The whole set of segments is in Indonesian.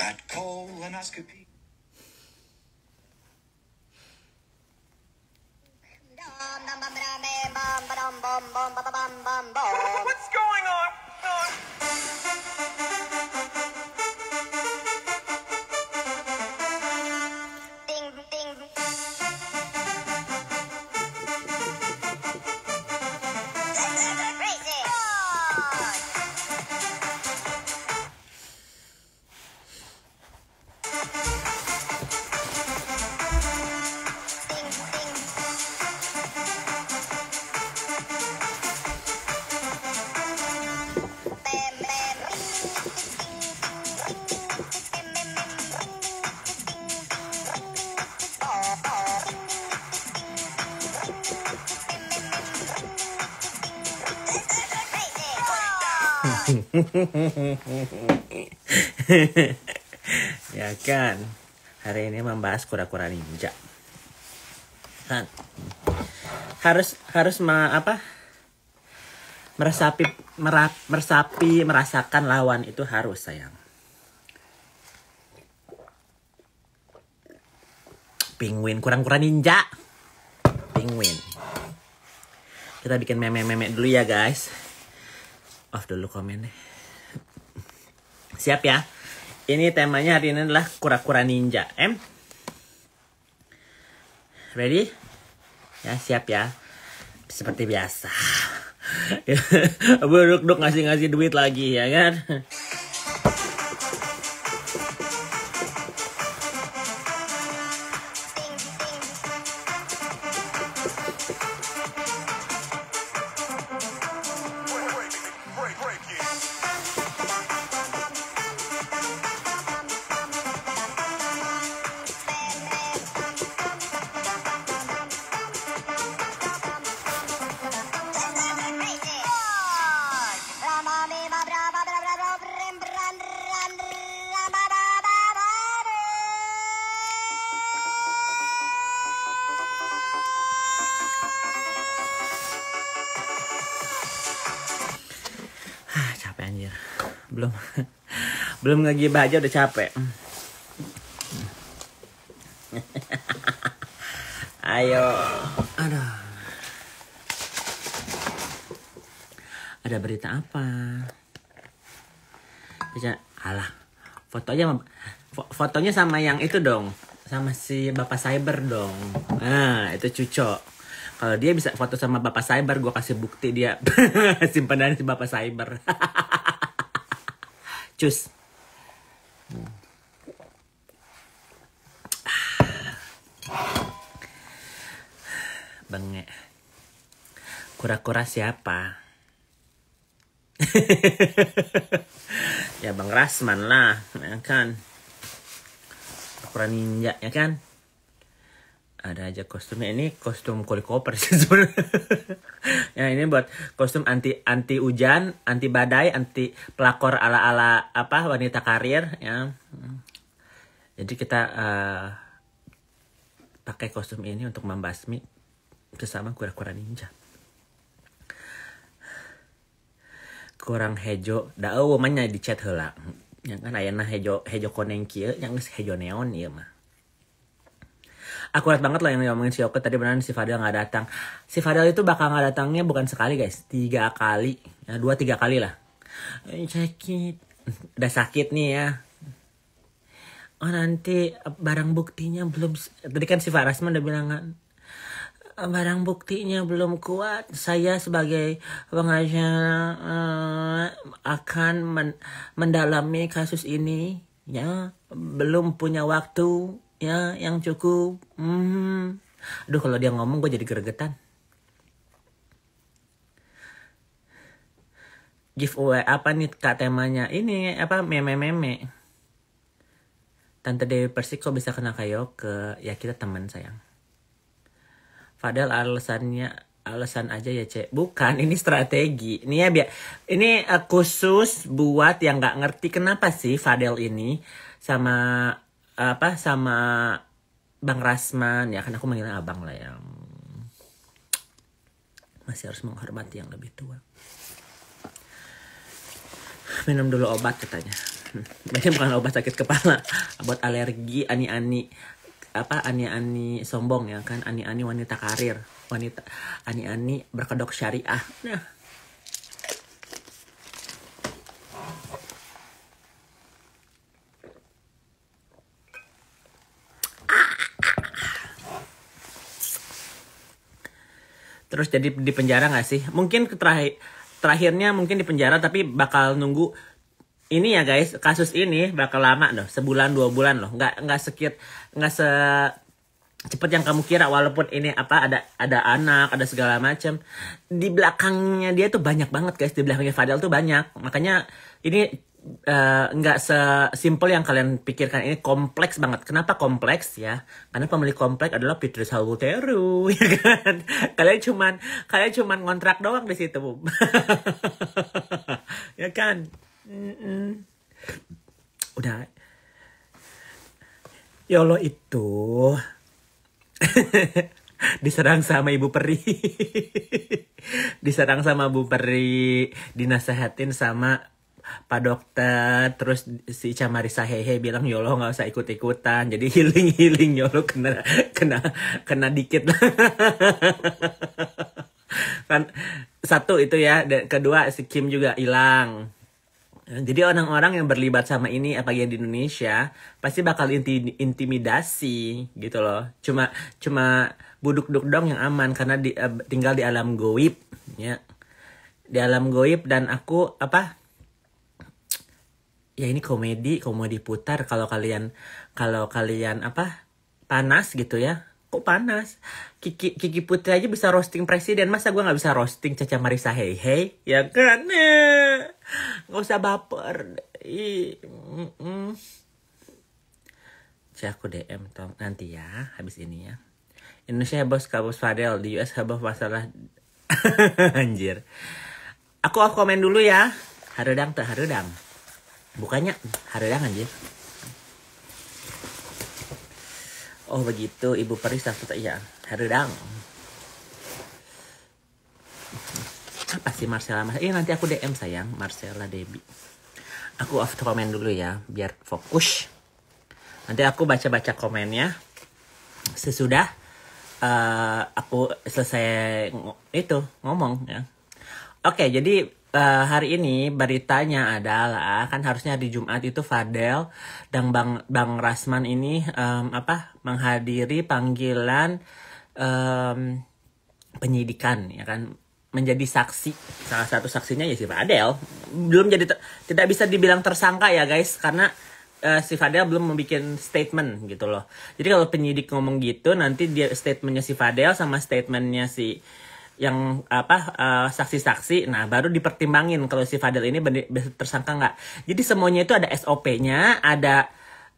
That colonoscopy. What's going on? ya kan hari ini membahas kura-kura ninja kan harus harus ma apa meresapi merap, meresapi merasakan lawan itu harus sayang penguin kurang-kurang ninja penguin kita bikin meme-meme dulu ya guys off dulu komennya Siap ya? Ini temanya hari ini adalah kura-kura ninja. Em, Ready? Ya, siap ya. Seperti biasa. Buruk duk ngasih-ngasih duit lagi ya kan? belum lagi aja udah capek ayo ada ada berita apa bisa alah fotonya fotonya sama yang itu dong sama si bapak cyber dong nah itu cucok kalau dia bisa foto sama bapak cyber gue kasih bukti dia simpanan si bapak cyber cus kura-kura siapa? ya Bang Rasman lah, ya kan. Kura ninja, ya kan. Ada aja kostumnya ini kostum kulit koper sih sebenarnya. ya ini buat kostum anti anti hujan, anti badai, anti pelakor ala ala apa wanita karir ya. Jadi kita uh, pakai kostum ini untuk membasmi sesama kura-kura ninja. kurang hejo da eueuh mah nya chat heula yang kan ayana hejo hejo koneng kieu yang geus hejo neon ieu mah akurat banget lah yang ngomongin si Oke tadi benar si Fadil nggak datang. Si Fadil itu bakal nggak datangnya bukan sekali guys, tiga kali, nah, dua tiga kali lah. Eh, sakit, udah sakit nih ya. Oh nanti barang buktinya belum. Tadi kan si Farasman udah bilang kan, barang buktinya belum kuat, saya sebagai pengacara uh, eh, akan men mendalami kasus ini. Ya, belum punya waktu ya yang cukup. Hmm. Aduh kalau dia ngomong gue jadi gregetan. Giveaway apa nih kak temanya? Ini apa meme-meme. Tante Dewi Persik kok bisa kena ke Ya kita teman sayang. Padahal alasannya alasan aja ya cek bukan ini strategi ini ya biar ini uh, khusus buat yang nggak ngerti kenapa sih Fadel ini sama apa sama Bang Rasman ya kan aku manggilnya abang lah yang masih harus menghormati yang lebih tua minum dulu obat katanya ini bukan obat sakit kepala buat alergi ani-ani apa ani-ani sombong ya kan ani-ani wanita karir wanita ani-ani berkedok syariah nah terus jadi di penjara nggak sih mungkin terakhir terakhirnya mungkin di penjara tapi bakal nunggu ini ya guys kasus ini bakal lama loh sebulan dua bulan loh nggak nggak sekit nggak se cepet yang kamu kira walaupun ini apa ada ada anak ada segala macam di belakangnya dia tuh banyak banget guys di belakangnya Fadel tuh banyak makanya ini eh, nggak uh, sesimpel yang kalian pikirkan ini kompleks banget kenapa kompleks ya karena pemilik kompleks adalah Petrus Halbuteru ya kan kalian cuman kalian cuman kontrak doang di situ ya kan Udah. Yolo ya itu diserang sama ibu peri. diserang sama Ibu peri, dinasehatin sama Pak Dokter, terus si Ica Marisa Hehe bilang Yolo ya nggak usah ikut-ikutan. Jadi healing-healing Yolo ya kena kena kena dikit. kan satu itu ya, kedua si Kim juga hilang. Jadi orang-orang yang berlibat sama ini apa yang di Indonesia pasti bakal inti intimidasi gitu loh. Cuma cuma buduk-duk dong yang aman karena di, uh, tinggal di alam goib ya. Di alam goib dan aku apa? Ya ini komedi, komedi putar kalau kalian kalau kalian apa? panas gitu ya kok panas Kiki Kiki Putri aja bisa roasting presiden masa gue nggak bisa roasting Caca Marisa hei hei ya kan nggak usah baper Ih, si aku DM Tom nanti ya habis ini ya Indonesia bos kabus Fadel di US heboh masalah anjir aku off komen dulu ya harudang tuh harudang bukannya harudang anjir oh begitu ibu peris takut iya harudang kasih ah, Marcella Mas eh nanti aku DM sayang Marcella Debi aku off komen dulu ya biar fokus nanti aku baca-baca komennya sesudah uh, aku selesai itu ngomong ya oke jadi uh, hari ini beritanya adalah kan harusnya di Jumat itu Fadel dan Bang Bang Rasman ini um, apa menghadiri panggilan um, penyidikan ya kan menjadi saksi salah satu saksinya ya si Fadel belum jadi tidak bisa dibilang tersangka ya guys karena uh, si Fadel belum membuat statement gitu loh jadi kalau penyidik ngomong gitu nanti dia statementnya si Fadel sama statementnya si yang apa eh, saksi-saksi uh, nah baru dipertimbangin kalau si Fadel ini tersangka nggak jadi semuanya itu ada SOP-nya ada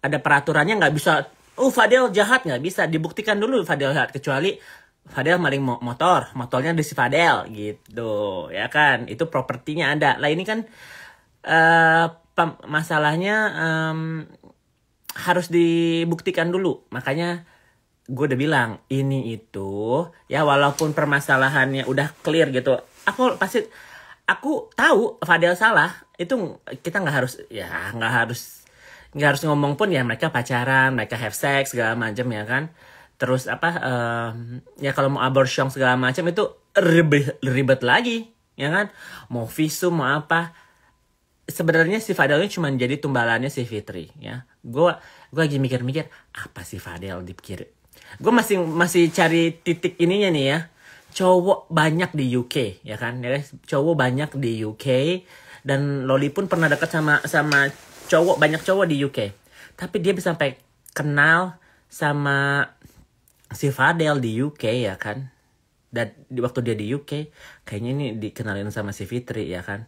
ada peraturannya nggak bisa oh Fadel jahat nggak bisa dibuktikan dulu Fadel jahat kecuali Fadel maling mo motor, motornya di si Fadel gitu, ya kan? Itu propertinya ada. Lah ini kan uh, masalahnya um, harus dibuktikan dulu. Makanya gue udah bilang ini itu ya walaupun permasalahannya udah clear gitu. Aku pasti aku tahu Fadel salah itu kita nggak harus ya nggak harus nggak harus ngomong pun ya mereka pacaran mereka have sex segala macam ya kan terus apa uh, ya kalau mau abortion segala macam itu ribet, ribet lagi ya kan mau visum mau apa sebenarnya si Fadel ini cuma jadi tumbalannya si Fitri ya gue gue lagi mikir-mikir apa si Fadel dipikir gue masih masih cari titik ininya nih ya cowok banyak di UK ya kan ya cowok banyak di UK dan Loli pun pernah dekat sama sama cowok banyak cowok di UK tapi dia bisa sampai kenal sama si Fadel di UK ya kan dan di waktu dia di UK kayaknya ini dikenalin sama si Fitri ya kan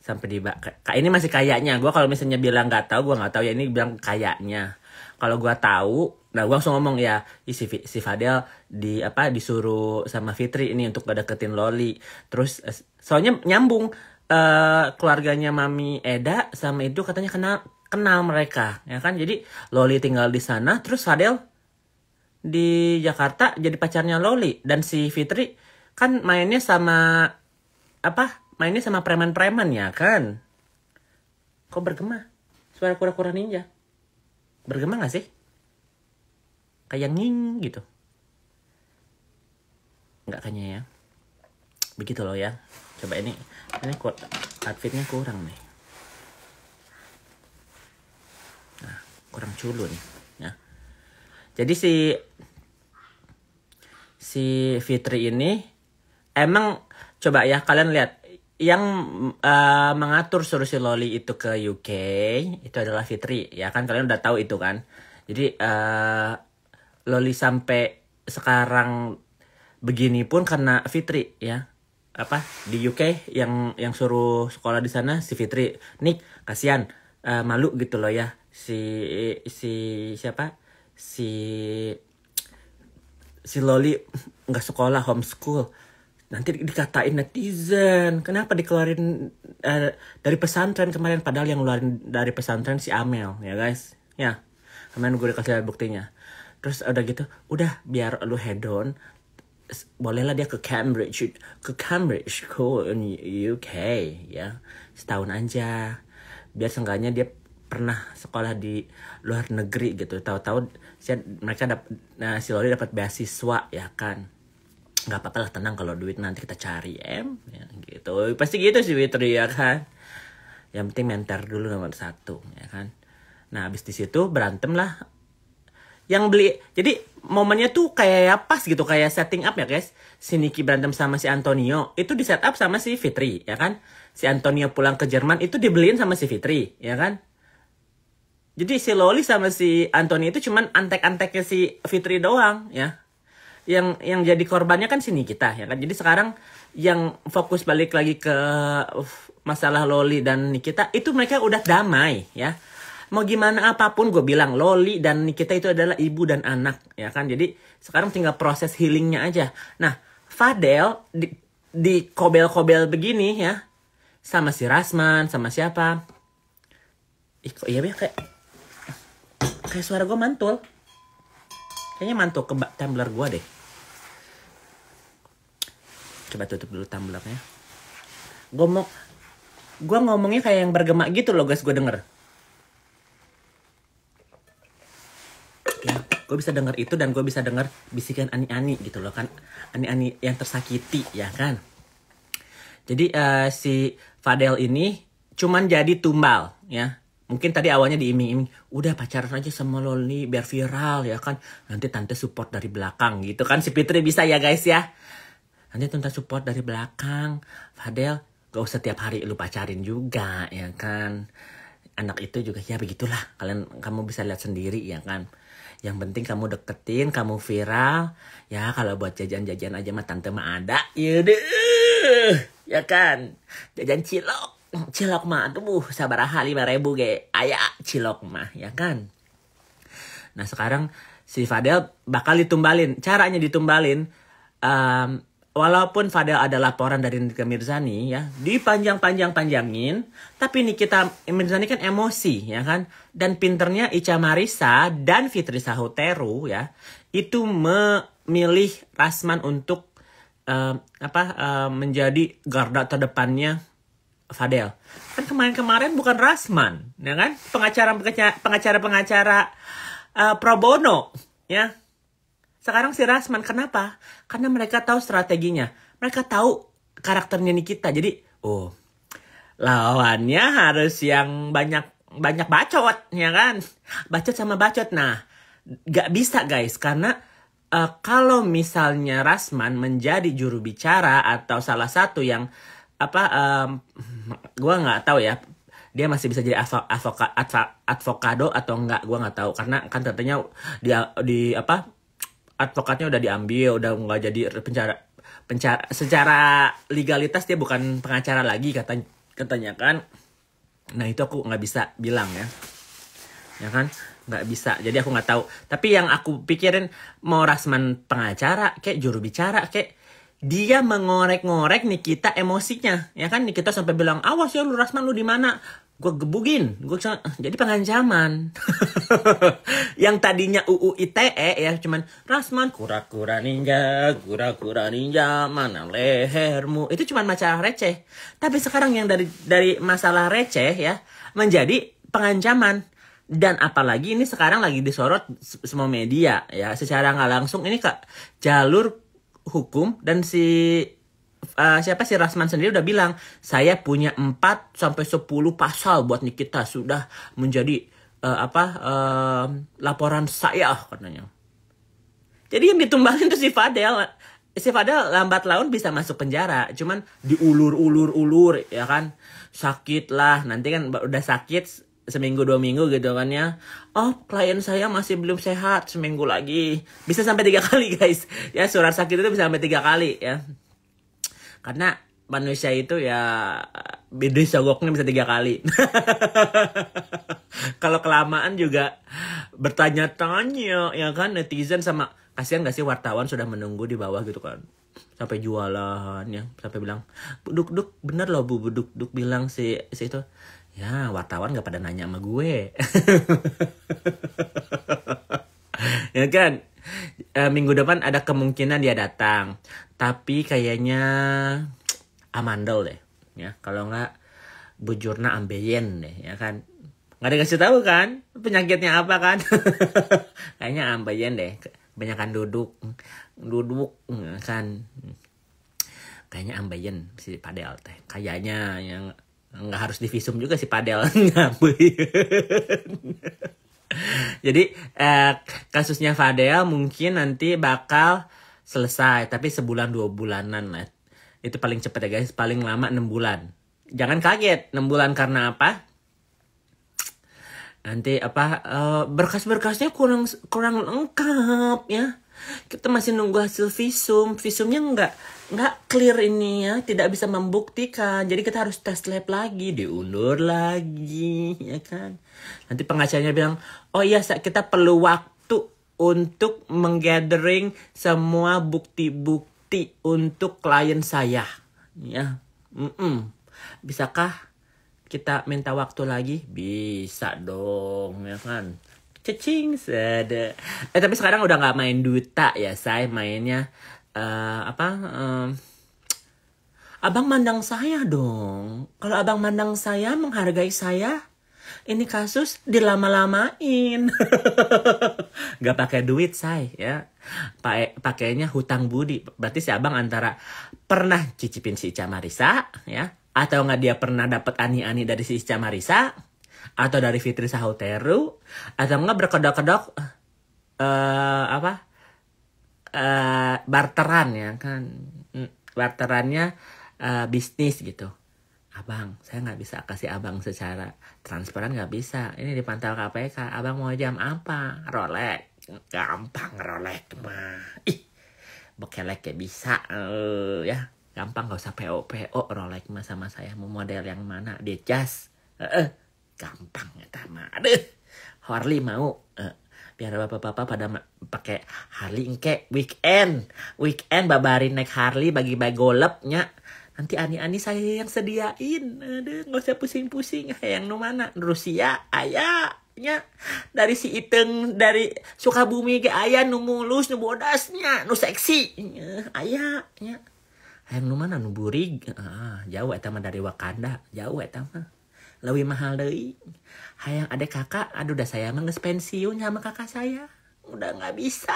sampai di kak ini masih kayaknya gue kalau misalnya bilang nggak tahu gue nggak tahu ya ini bilang kayaknya kalau gue tahu nah gue langsung ngomong ya si si Fadel di apa disuruh sama Fitri ini untuk gak deketin Loli terus soalnya nyambung uh, keluarganya Mami Eda sama itu katanya kenal kenal mereka ya kan jadi Loli tinggal di sana terus Fadel di Jakarta jadi pacarnya Loli dan si Fitri kan mainnya sama apa mainnya sama preman-preman ya kan kok bergema suara kura-kura ninja bergema gak sih kayak nging gitu nggak kayaknya ya begitu loh ya coba ini ini kur outfitnya kurang nih nah kurang culun ya jadi si si Fitri ini emang coba ya kalian lihat yang uh, mengatur suruh si Loli itu ke UK itu adalah Fitri ya kan kalian udah tahu itu kan jadi uh, Loli sampai sekarang begini pun karena Fitri ya apa di UK yang yang suruh sekolah di sana si Fitri Nick kasihan uh, malu gitu loh ya si si siapa si si Loli nggak sekolah homeschool nanti dikatain netizen kenapa dikeluarin uh, dari pesantren kemarin padahal yang keluarin dari pesantren si Amel ya guys ya kemarin gue dikasih kasih buktinya terus udah gitu udah biar lu hedon bolehlah dia ke Cambridge ke Cambridge school in UK ya setahun aja biar seenggaknya dia pernah sekolah di luar negeri gitu tahu-tahu mereka dapat nah, si Lori dapat beasiswa ya kan nggak apa-apa lah tenang kalau duit nanti kita cari em ya, gitu pasti gitu sih Fitri ya kan yang penting mentor dulu nomor satu ya kan nah abis di situ berantem lah yang beli jadi momennya tuh kayak ya pas gitu kayak setting up ya guys si Niki berantem sama si Antonio itu di setup sama si Fitri ya kan si Antonio pulang ke Jerman itu dibeliin sama si Fitri ya kan jadi si Loli sama si Anthony itu cuman antek-anteknya si Fitri doang ya. Yang yang jadi korbannya kan sini kita ya kan. Jadi sekarang yang fokus balik lagi ke uh, masalah Loli dan Nikita itu mereka udah damai ya. Mau gimana apapun gue bilang Loli dan Nikita itu adalah ibu dan anak ya kan. Jadi sekarang tinggal proses healingnya aja. Nah Fadel di, di kobel-kobel begini ya sama si Rasman sama siapa? Ih kok iya kayak kayak suara gue mantul kayaknya mantul ke tumbler gue deh coba tutup dulu tumblernya gue mau gue ngomongnya kayak yang bergema gitu loh guys gue denger ya gue bisa denger itu dan gue bisa denger bisikan ani-ani gitu loh kan ani-ani yang tersakiti ya kan jadi uh, si Fadel ini cuman jadi tumbal ya mungkin tadi awalnya diiming-iming udah pacaran aja sama Loli biar viral ya kan nanti tante support dari belakang gitu kan si Fitri bisa ya guys ya nanti tante support dari belakang Fadel gak usah tiap hari lu pacarin juga ya kan anak itu juga ya begitulah kalian kamu bisa lihat sendiri ya kan yang penting kamu deketin, kamu viral. Ya kalau buat jajan-jajan aja mah tante mah ada. Yaudah. Ya kan? Jajan cilok. Nah, cilok mah tuh sabaraha lima ribu ge ayah cilok mah ya kan nah sekarang si Fadel bakal ditumbalin caranya ditumbalin um, walaupun Fadel ada laporan dari Nikita Mirzani ya dipanjang panjang panjangin tapi Nikita Mirzani kan emosi ya kan dan pinternya Ica Marisa dan Fitri Sahuteru ya itu memilih Rasman untuk um, apa um, menjadi garda terdepannya Fadel kan kemarin-kemarin bukan Rasman ya kan pengacara pengacara pengacara uh, eh, pro bono ya sekarang si Rasman kenapa karena mereka tahu strateginya mereka tahu karakternya Nikita jadi oh lawannya harus yang banyak banyak bacot ya kan bacot sama bacot nah gak bisa guys karena uh, kalau misalnya Rasman menjadi juru bicara atau salah satu yang apa um, gue nggak tahu ya dia masih bisa jadi advo, advoka, advo, advokado atau enggak gue nggak tahu karena kan tentunya dia di apa advokatnya udah diambil udah nggak jadi pencara pencara secara legalitas dia bukan pengacara lagi katanya katanya kan nah itu aku nggak bisa bilang ya ya kan nggak bisa jadi aku nggak tahu tapi yang aku pikirin mau Rasman pengacara kayak juru bicara kayak dia mengorek-ngorek kita emosinya ya kan nih kita sampai bilang awas ya lu Rasman lu di mana gue gebugin gue ah, jadi pengancaman yang tadinya UU ITE ya cuman Rasman kura-kura ninja kura-kura ninja mana lehermu itu cuman masalah receh tapi sekarang yang dari dari masalah receh ya menjadi pengancaman dan apalagi ini sekarang lagi disorot semua media ya secara nggak langsung ini ke jalur hukum dan si uh, siapa sih Rasman sendiri udah bilang saya punya 4 sampai 10 pasal buat Nikita sudah menjadi uh, apa uh, laporan saya katanya. Jadi yang ditumbangin itu si Fadel. Si Fadel lambat laun bisa masuk penjara, cuman diulur-ulur-ulur ya kan. Sakit lah, nanti kan udah sakit seminggu dua minggu gitu kan ya oh klien saya masih belum sehat seminggu lagi bisa sampai tiga kali guys ya surat sakit itu bisa sampai tiga kali ya karena manusia itu ya beda sogoknya bisa tiga kali kalau kelamaan juga bertanya-tanya ya kan netizen sama kasihan gak sih wartawan sudah menunggu di bawah gitu kan sampai jualan ya sampai bilang duduk duk bener loh bu duk duk bilang si si itu ya wartawan gak pada nanya sama gue ya kan e, minggu depan ada kemungkinan dia datang tapi kayaknya amandel deh ya kalau nggak bujurna ambeien deh ya kan nggak dikasih tahu kan penyakitnya apa kan kayaknya ambeien deh kebanyakan duduk duduk ya kan kayaknya ambeien si padel teh kayaknya yang nggak harus divisum juga sih padel jadi eh, kasusnya Fadel mungkin nanti bakal selesai tapi sebulan dua bulanan lah itu paling cepat ya guys paling lama enam bulan jangan kaget enam bulan karena apa nanti apa uh, berkas-berkasnya kurang kurang lengkap ya kita masih nunggu hasil visum visumnya nggak nggak clear ini ya tidak bisa membuktikan jadi kita harus tes lab lagi diundur lagi ya kan nanti pengacaranya bilang oh iya kita perlu waktu untuk menggathering semua bukti-bukti untuk klien saya ya mm -mm. bisakah kita minta waktu lagi bisa dong ya kan cacing sedek eh tapi sekarang udah nggak main duta ya saya mainnya uh, apa uh, abang mandang saya dong kalau abang mandang saya menghargai saya ini kasus dilama-lamain nggak pakai duit saya ya pakai pakainya hutang budi berarti si abang antara pernah cicipin si Ica Marisa ya atau nggak dia pernah dapat ani-ani dari si Ica Marisa atau dari Fitri Sahuteru atau nggak berkedok-kedok uh, apa Eh, barteran ya kan hmm, barterannya uh, bisnis gitu abang saya nggak bisa kasih abang secara transparan nggak bisa ini dipantau KPK abang mau jam apa Rolex gampang Rolex mah ih bekelek ya bisa uh, ya gampang gak usah PO PO Rolex mah sama saya mau model yang mana dia jas uh, uh, gampang ya mah aduh mau uh, biar bapak-bapak pada pakai Harley engke weekend weekend babarin naik Harley bagi-bagi golepnya nanti ani-ani saya yang sediain ada nggak usah pusing-pusing yang nu mana Rusia ayahnya dari si Iteng dari Sukabumi ke ayah nu mulus nu bodasnya nu seksi ayahnya yang nu mana nu burig ah, jauh etama dari Wakanda jauh etama lebih mahal deh hayang ada kakak aduh udah saya nggak pensiun sama kakak saya udah nggak bisa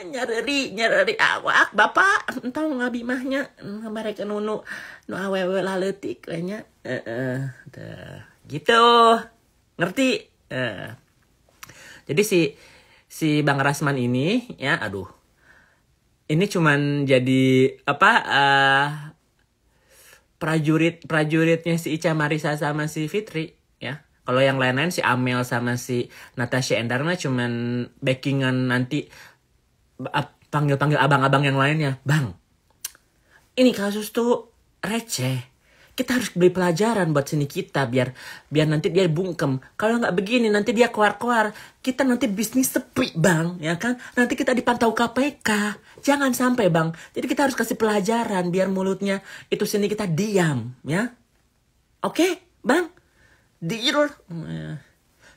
nyari nyari awak bapak entah ngabi mahnya mereka nunu nu awewe laletik kayaknya eh eh dah gitu ngerti eh. jadi si si bang Rasman ini ya aduh ini cuman jadi apa uh, prajurit prajuritnya si Ica Marisa sama si Fitri ya kalau yang lain-lain si Amel sama si Natasha Endarna cuman backingan nanti panggil-panggil abang-abang yang lainnya bang ini kasus tuh receh kita harus beli pelajaran buat seni kita biar biar nanti dia bungkem kalau nggak begini nanti dia keluar keluar kita nanti bisnis sepi bang ya kan nanti kita dipantau KPK jangan sampai bang jadi kita harus kasih pelajaran biar mulutnya itu seni kita diam ya oke okay, bang deal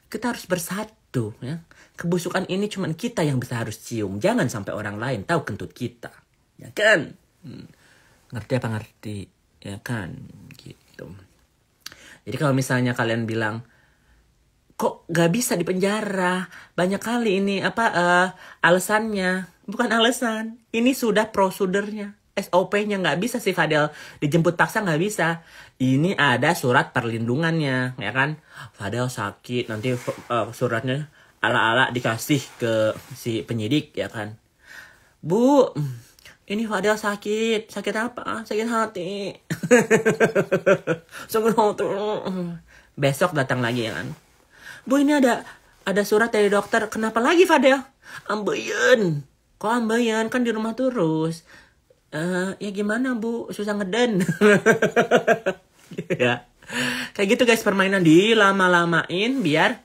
kita harus bersatu ya kebusukan ini cuma kita yang bisa harus cium jangan sampai orang lain tahu kentut kita ya kan hmm. ngerti apa ngerti ya kan gitu jadi kalau misalnya kalian bilang kok gak bisa di penjara banyak kali ini apa uh, alasannya bukan alasan ini sudah prosedurnya SOP-nya nggak bisa sih Fadel dijemput paksa nggak bisa ini ada surat perlindungannya ya kan Fadel sakit nanti uh, suratnya ala-ala dikasih ke si penyidik ya kan Bu ini Fadel sakit sakit apa sakit hati Sungguh hati besok datang lagi ya kan bu ini ada ada surat dari dokter kenapa lagi Fadel ambeien kok ambeien kan di rumah terus uh, ya gimana bu susah ngeden ya kayak gitu guys permainan dilama-lamain biar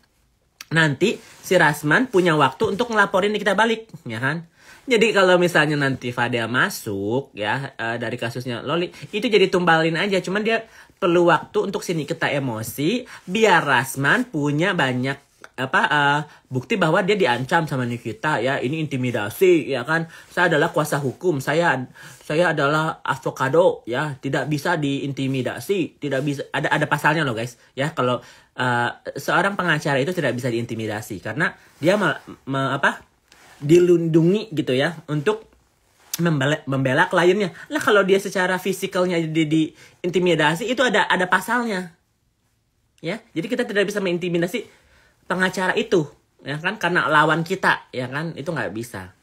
nanti si Rasman punya waktu untuk ngelaporin kita balik ya kan jadi kalau misalnya nanti Fadel masuk ya uh, dari kasusnya Loli itu jadi tumbalin aja cuman dia perlu waktu untuk sini kita emosi biar Rasman punya banyak apa uh, bukti bahwa dia diancam sama Nikita ya ini intimidasi ya kan saya adalah kuasa hukum saya saya adalah avokado ya tidak bisa diintimidasi tidak bisa ada ada pasalnya loh guys ya kalau uh, seorang pengacara itu tidak bisa diintimidasi karena dia me, me, apa dilindungi gitu ya untuk membela, membela kliennya. Lah kalau dia secara fisikalnya di, di intimidasi itu ada ada pasalnya. Ya. Jadi kita tidak bisa mengintimidasi pengacara itu, ya kan karena lawan kita, ya kan? Itu nggak bisa.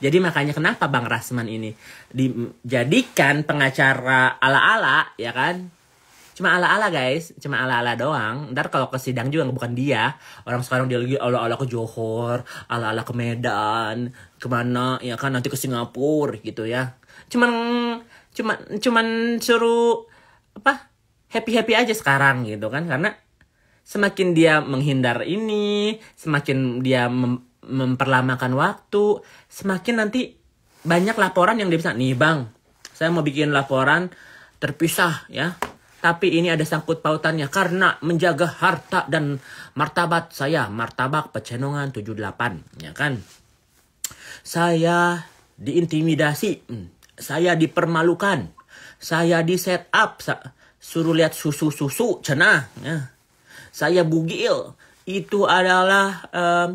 Jadi makanya kenapa Bang Rasman ini dijadikan pengacara ala-ala, ya kan? cuma ala-ala guys cuma ala-ala doang ntar kalau ke sidang juga bukan dia orang sekarang dia lagi ala-ala ke Johor ala-ala ke Medan kemana ya kan nanti ke Singapura gitu ya cuman cuman cuman suruh apa happy happy aja sekarang gitu kan karena semakin dia menghindar ini semakin dia mem memperlamakan waktu semakin nanti banyak laporan yang dia bisa nih bang saya mau bikin laporan terpisah ya tapi ini ada sangkut pautannya karena menjaga harta dan martabat saya, martabak pecenongan 78, ya kan? Saya diintimidasi, hmm. saya dipermalukan, saya di set up, suruh lihat susu-susu cenah, ya. Saya bugil, itu adalah um,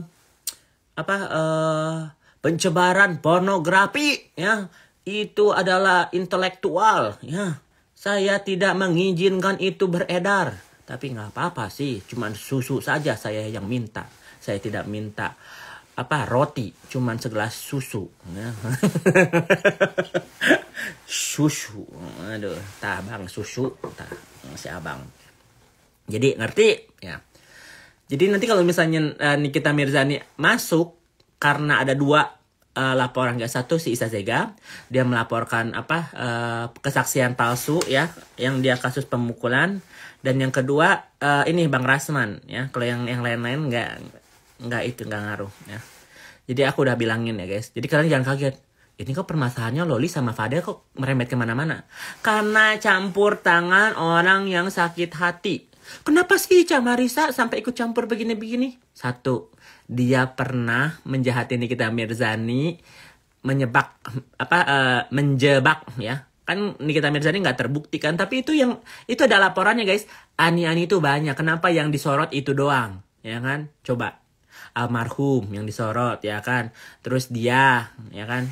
apa uh, pencebaran pornografi, ya. Itu adalah intelektual, ya saya tidak mengizinkan itu beredar. Tapi nggak apa-apa sih, cuman susu saja saya yang minta. Saya tidak minta apa roti, cuman segelas susu. Ya. susu, aduh, tah bang susu, tah si abang. Jadi ngerti ya. Jadi nanti kalau misalnya eh, Nikita Mirzani masuk karena ada dua Eh, laporan gak satu si Isa Zega dia melaporkan apa uh, kesaksian palsu ya yang dia kasus pemukulan dan yang kedua uh, ini Bang Rasman ya kalau yang yang lain-lain nggak nggak itu nggak ngaruh ya jadi aku udah bilangin ya guys jadi kalian jangan kaget ini kok permasalahannya Loli sama Fadel kok merembet kemana-mana karena campur tangan orang yang sakit hati kenapa sih Camarisa sampai ikut campur begini-begini satu dia pernah menjahati Nikita Mirzani menyebak apa uh, menjebak ya kan Nikita Mirzani nggak terbukti kan tapi itu yang itu ada laporannya guys ani-ani itu banyak kenapa yang disorot itu doang ya kan coba almarhum yang disorot ya kan terus dia ya kan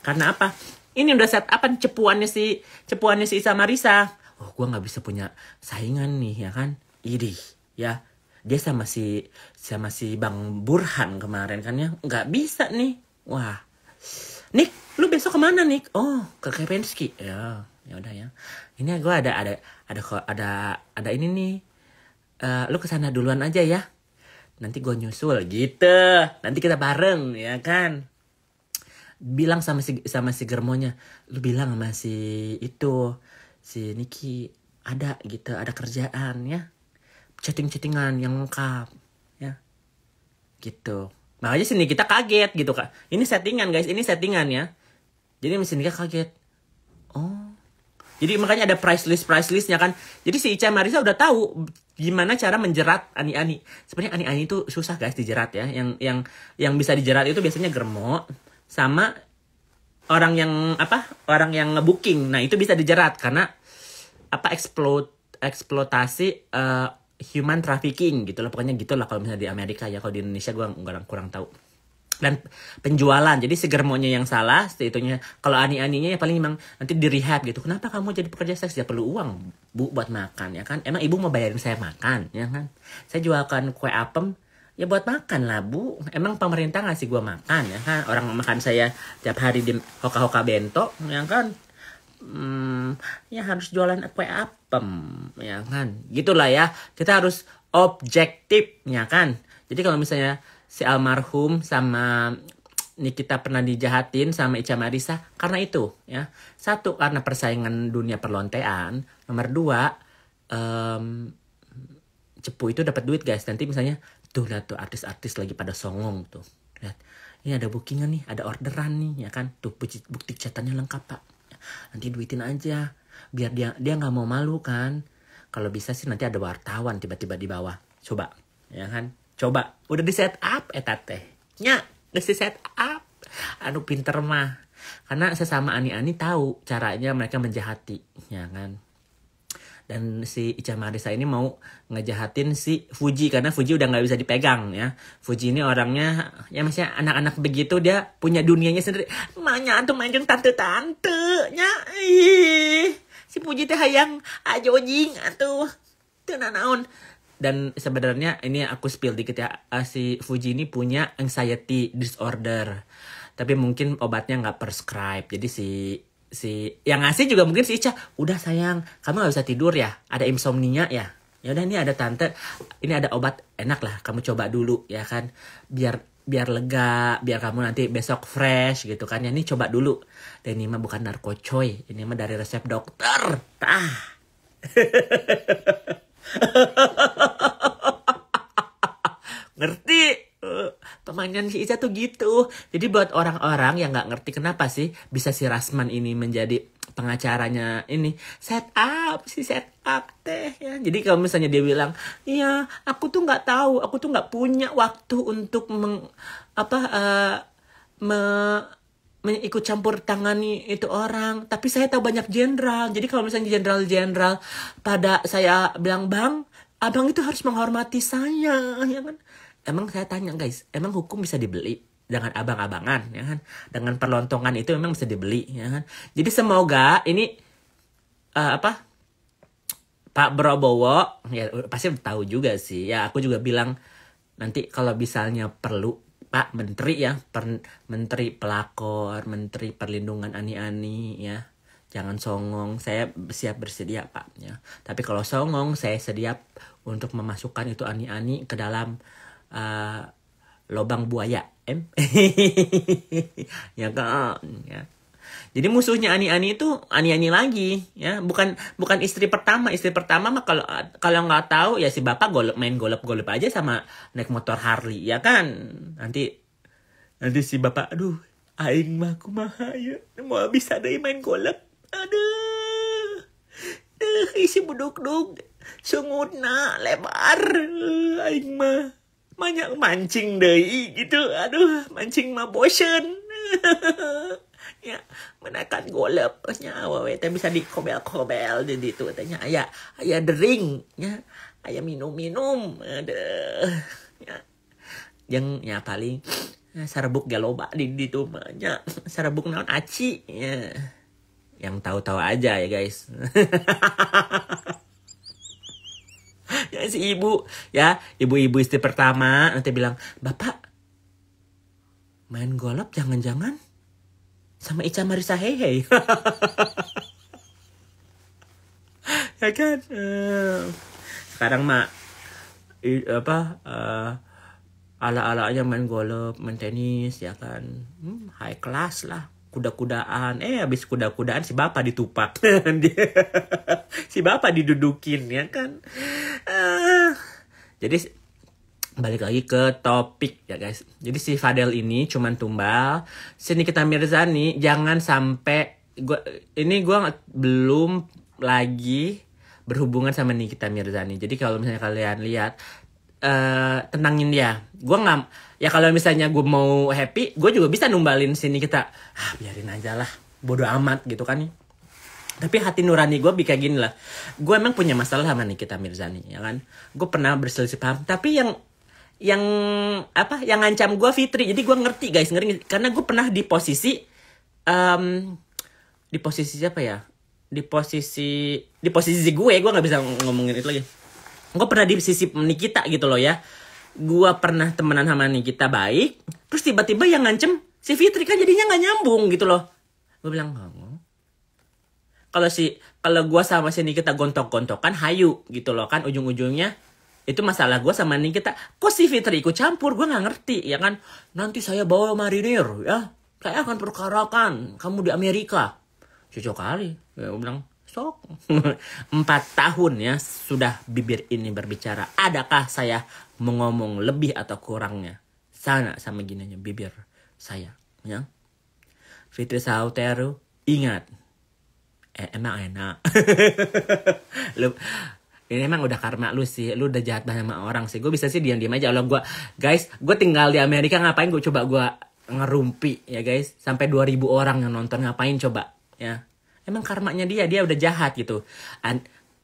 karena apa ini udah set apa cepuannya si cepuannya si Isa Marisa oh gua nggak bisa punya saingan nih ya kan idih ya dia sama si sama si Bang Burhan kemarin kan ya nggak bisa nih wah Nick lu besok kemana Nick oh ke Kepenski ya ya udah ya ini gue ada ada ada ada ada ini nih uh, lu kesana duluan aja ya nanti gue nyusul gitu nanti kita bareng ya kan bilang sama si sama si germonya lu bilang sama si itu si Niki ada gitu ada kerjaan ya chatting-chattingan yang lengkap ya gitu makanya nah, sini kita kaget gitu kak ini settingan guys ini settingan ya jadi mesin kita kaget oh jadi makanya ada price list price listnya kan. Jadi si Ica Marisa udah tahu gimana cara menjerat Ani Ani. Sebenarnya Ani Ani itu susah guys dijerat ya. Yang yang yang bisa dijerat itu biasanya germo sama orang yang apa orang yang ngebooking. Nah itu bisa dijerat karena apa explode eksploitasi uh, human trafficking gitu loh pokoknya gitu lah kalau misalnya di Amerika ya kalau di Indonesia gue kurang kurang tahu dan penjualan jadi segermonya yang salah seitunya kalau ani aninya ya paling emang nanti di rehab gitu kenapa kamu jadi pekerja seks ya perlu uang bu buat makan ya kan emang ibu mau bayarin saya makan ya kan saya jualkan kue apem ya buat makan lah bu emang pemerintah ngasih gue makan ya kan orang makan saya tiap hari di hoka hoka bento ya kan hmm, ya harus jualan apa apa, ya kan gitulah ya kita harus objektifnya kan jadi kalau misalnya si almarhum sama Nikita pernah dijahatin sama Ica Marisa karena itu ya satu karena persaingan dunia perlontean nomor dua um, cepu itu dapat duit guys nanti misalnya tuh lihat tuh artis-artis lagi pada songong tuh lihat ini ada bookingan nih ada orderan nih ya kan tuh bukti, bukti catatannya lengkap pak nanti duitin aja biar dia dia nggak mau malu kan kalau bisa sih nanti ada wartawan tiba-tiba di bawah coba ya kan coba udah di set up eta eh, teh nya udah di set up anu pinter mah karena sesama ani-ani tahu caranya mereka menjahati ya kan dan si Ica Marisa ini mau ngejahatin si Fuji karena Fuji udah nggak bisa dipegang ya Fuji ini orangnya ya maksudnya anak-anak begitu dia punya dunianya sendiri Manya tuh manjang tante-tante nya si Fuji teh hayang ajojing ah, ah, tuh atuh tuh naon dan sebenarnya ini aku spill dikit ya ah, si Fuji ini punya anxiety disorder tapi mungkin obatnya nggak prescribe jadi si si yang ngasih juga mungkin si Ica udah sayang kamu gak bisa tidur ya ada insomnia ya ya udah ini ada tante ini ada obat enak lah kamu coba dulu ya kan biar biar lega biar kamu nanti besok fresh gitu kan ya ini coba dulu dan ini mah bukan narkocoy ini mah dari resep dokter tah ngerti Temannya si Ica tuh gitu. Jadi buat orang-orang yang nggak ngerti kenapa sih bisa si Rasman ini menjadi pengacaranya ini set up si set up teh ya jadi kalau misalnya dia bilang iya aku tuh nggak tahu aku tuh nggak punya waktu untuk meng, apa uh, me, ikut campur tangani itu orang tapi saya tahu banyak jenderal jadi kalau misalnya jenderal-jenderal pada saya bilang bang abang itu harus menghormati saya ya kan emang saya tanya guys emang hukum bisa dibeli dengan abang-abangan ya kan dengan perlontongan itu memang bisa dibeli ya kan jadi semoga ini uh, apa Pak Prabowo ya pasti tahu juga sih ya aku juga bilang nanti kalau misalnya perlu Pak Menteri ya per, Menteri pelakor Menteri perlindungan ani-ani ya jangan songong saya siap bersedia Pak ya tapi kalau songong saya sedia untuk memasukkan itu ani-ani ke dalam uh, lobang buaya em, ya kan ya. Jadi musuhnya Ani-Ani itu Ani-Ani lagi, ya. Bukan bukan istri pertama, istri pertama mah kalau kalau nggak tahu ya si bapak golop main golop golop aja sama naik motor Harley, ya kan? Nanti nanti si bapak, aduh, aing mah aku mah ya, mau habis ada yang main golop Aduh. Duh, isi buduk-duk. Sungutna lebar aing mah banyak mancing deh gitu aduh mancing mah bosen ya menekan golep nyawa ya, we bisa dikobel-kobel jadi itu tanya ayah ayah dering ya ayah minum-minum ada ya yang ya paling ya, serbuk galoba di itu banyak serbuk non aci ya yang tahu-tahu aja ya guys ya si ibu ya ibu-ibu istri pertama nanti bilang bapak main golap jangan-jangan sama Ica Marisa Hehe ya kan eh, sekarang mak i, apa uh, ala-alanya main golop main tenis ya kan hmm, high class lah kuda-kudaan eh habis kuda-kudaan si bapak ditupak si bapak didudukin ya kan ah. jadi balik lagi ke topik ya guys jadi si Fadel ini cuman tumbal sini kita Mirzani jangan sampai gua ini gua belum lagi berhubungan sama Nikita Mirzani jadi kalau misalnya kalian lihat uh, tenangin dia gue nggak ya kalau misalnya gue mau happy gue juga bisa numbalin sini kita ah biarin aja lah bodo amat gitu kan tapi hati nurani gue bikin gini lah gue emang punya masalah sama Nikita Mirzani ya kan gue pernah berselisih paham tapi yang yang apa yang ngancam gue Fitri jadi gue ngerti guys ngerti karena gue pernah di posisi um, di posisi siapa ya di posisi di posisi gue gue nggak bisa ngomongin itu lagi gue pernah di sisi Nikita gitu loh ya gue pernah temenan sama Nikita baik terus tiba-tiba yang ngancem si Fitri kan jadinya nggak nyambung gitu loh gue bilang mau. kalau si kalau gue sama si Nikita gontok-gontokan hayu gitu loh kan ujung-ujungnya itu masalah gue sama Nikita kok si Fitri ikut campur gue nggak ngerti ya kan nanti saya bawa marinir ya saya akan perkarakan kamu di Amerika cocok kali ya, gue bilang sok empat tahun ya sudah bibir ini berbicara adakah saya mengomong lebih atau kurangnya sana sama ginanya bibir saya ya Fitri Sauteru ingat eh, emang enak lu ini emang udah karma lu sih lu udah jahat banget sama orang sih gue bisa sih diam-diam aja kalau gue guys gue tinggal di Amerika ngapain gue coba gue ngerumpi ya guys sampai 2000 orang yang nonton ngapain coba ya emang karmanya dia dia udah jahat gitu An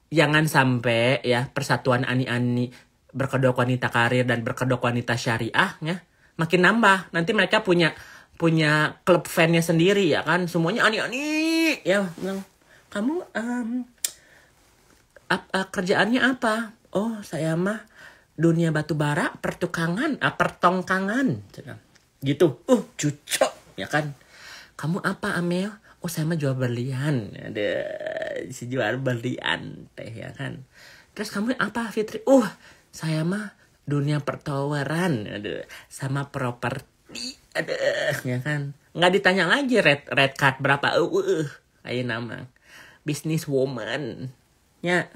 jangan sampai ya persatuan ani-ani berkedok wanita karir dan berkedok wanita syariah ya makin nambah nanti mereka punya punya klub fannya sendiri ya kan semuanya ani-ani ya bilang kamu um, ap, uh, kerjaannya apa oh saya mah dunia batu bara pertukangan uh, pertongkangan gitu uh cucok ya kan kamu apa Amel oh saya mah jual berlian ada si jual berlian teh ya kan terus kamu apa Fitri uh saya mah dunia pertawaran ada sama properti ada ya kan nggak ditanya lagi red red card berapa uh, uh, uh. ayo nama business woman ya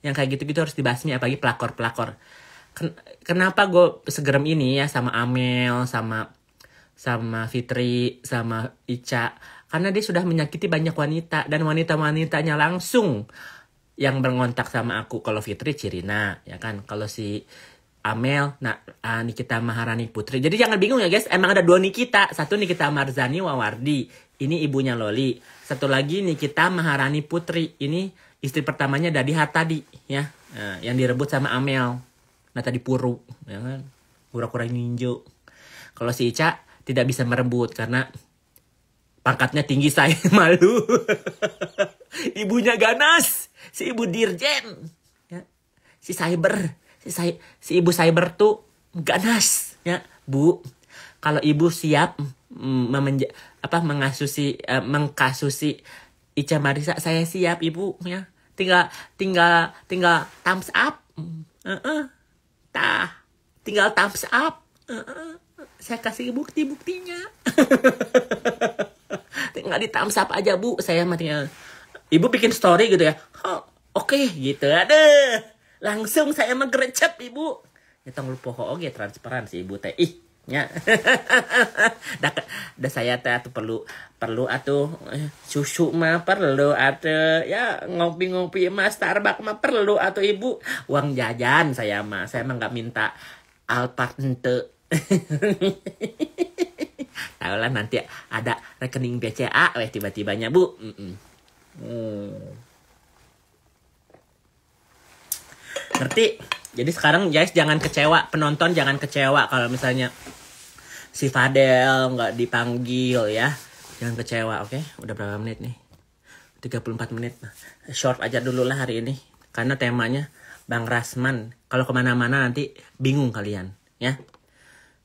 yang kayak gitu-gitu harus dibasmi apalagi pelakor-pelakor Ken kenapa gue segerem ini ya sama Amel sama sama Fitri sama Ica karena dia sudah menyakiti banyak wanita dan wanita-wanitanya langsung yang berkontak sama aku. Kalau Fitri Cirina, ya kan? Kalau si Amel, nah ah, Nikita Maharani Putri. Jadi jangan bingung ya guys, emang ada dua Nikita. Satu Nikita Marzani Wawardi, ini ibunya Loli. Satu lagi Nikita Maharani Putri, ini istri pertamanya Dadi Hatadi, ya. uh, yang direbut sama Amel. Nah tadi Puru, ya kan? Kura-kura ninjo. Kalau si Ica tidak bisa merebut karena Pangkatnya tinggi saya malu. Ibunya ganas. Si ibu dirjen. Ya. Si cyber. Si, si, si ibu cyber tuh ganas. Ya. Bu, kalau ibu siap apa mengasusi uh, mengkasusi Ica Marisa saya siap ibu ya tinggal tinggal tinggal thumbs up uh -uh. tinggal thumbs up uh -uh. saya kasih bukti buktinya tinggal di thumbs up aja bu saya matinya eh. ibu bikin story gitu ya oh, oke okay, gitu ada langsung saya menggerecep ibu itu lu poho oke transparan si ibu teh ih ya. dah saya teh tuh perlu perlu atau eh, susu mah perlu atau ya ngopi ngopi mah Starbucks mah perlu atau ibu uang jajan saya mah saya mah nggak minta Alphard ente Tahu lah nanti ada rekening BCA, weh tiba-tibanya bu. Mm -mm. Hmm. Ngerti? Jadi sekarang guys jangan kecewa, penonton jangan kecewa kalau misalnya si Fadel nggak dipanggil ya. Jangan kecewa, oke? Okay? Udah berapa menit nih? 34 menit. Short aja dulu lah hari ini. Karena temanya Bang Rasman. Kalau kemana-mana nanti bingung kalian. Ya.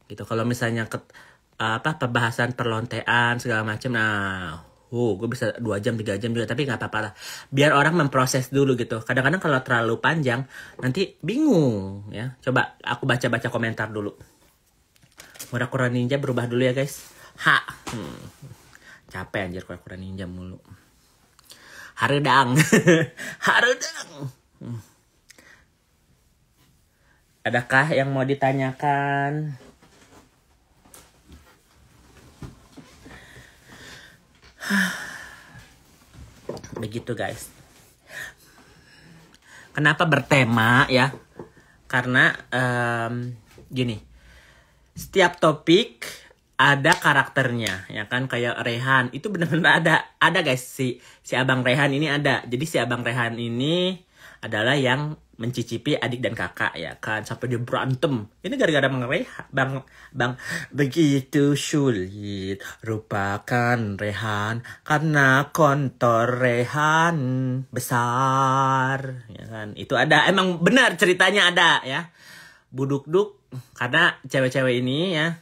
Gitu. Kalau misalnya ke, apa pembahasan perlontean segala macam nah wow gue bisa dua jam tiga jam juga tapi nggak apa-apa lah biar orang memproses dulu gitu kadang-kadang kalau terlalu panjang nanti bingung ya coba aku baca-baca komentar dulu kura-kura ninja berubah dulu ya guys ha hmm. capek anjir kura-kura ninja mulu harudang harudang hmm. adakah yang mau ditanyakan Begitu guys. Kenapa bertema ya? Karena um, gini, setiap topik ada karakternya ya kan kayak Rehan itu benar-benar ada ada guys si si abang Rehan ini ada jadi si abang Rehan ini adalah yang mencicipi adik dan kakak ya kan sampai dia berantem ini gara-gara mengreha bang bang begitu sulit rupakan rehan karena kontor rehan besar ya kan itu ada emang benar ceritanya ada ya buduk duk karena cewek-cewek ini ya